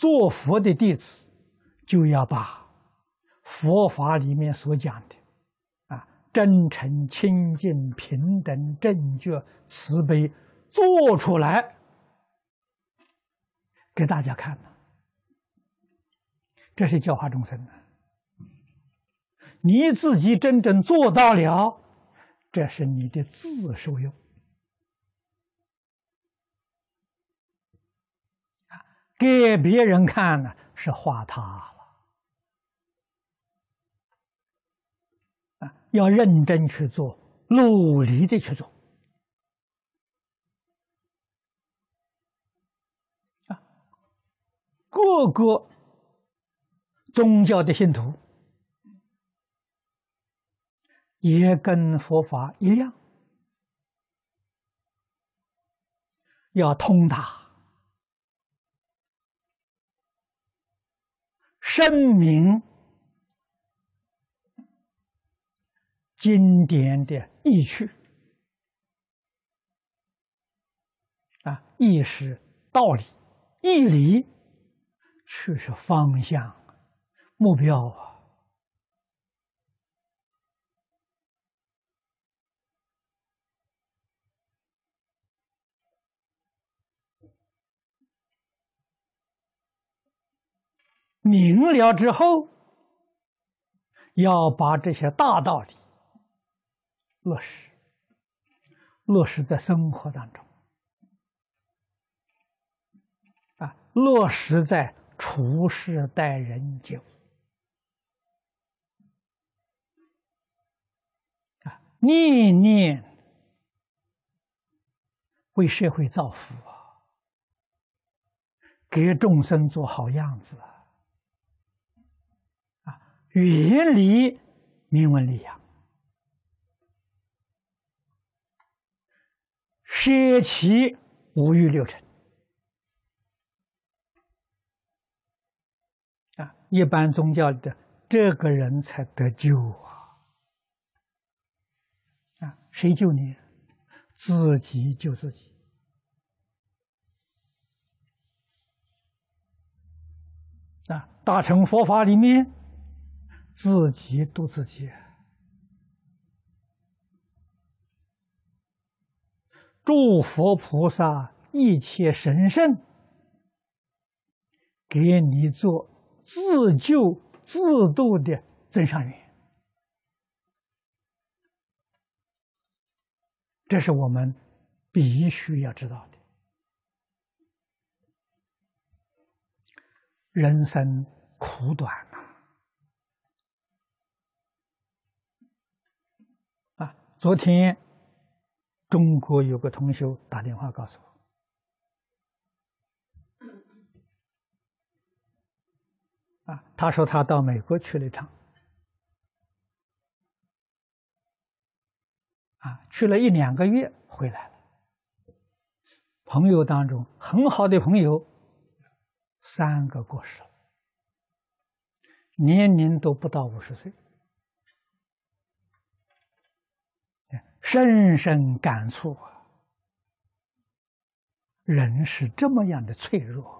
做佛的弟子，就要把佛法里面所讲的，啊，真诚、清净、平等、正觉、慈悲，做出来，给大家看这是教化众生的。你自己真正做到了，这是你的自受用。给别人看呢，是画塌了啊！要认真去做，努力的去做啊！各个宗教的信徒也跟佛法一样，要通达。声明：经典的意趣啊，意识道理，义理；却是方向、目标啊。明了之后，要把这些大道理落实，落实在生活当中，啊，落实在处事待人接物，啊，念念为社会造福啊，给众生做好样子啊。远离名闻利呀，舍弃五欲六尘啊！一般宗教的这个人才得救啊！啊，谁救你？自己救自己啊！大乘佛法里面。自己度自己，诸佛菩萨一切神圣，给你做自救自度的增上人，这是我们必须要知道的。人生苦短。昨天，中国有个同学打电话告诉我，啊，他说他到美国去了一趟，啊，去了一两个月回来了。朋友当中，很好的朋友，三个过世了，年龄都不到五十岁。深深感触，人是这么样的脆弱。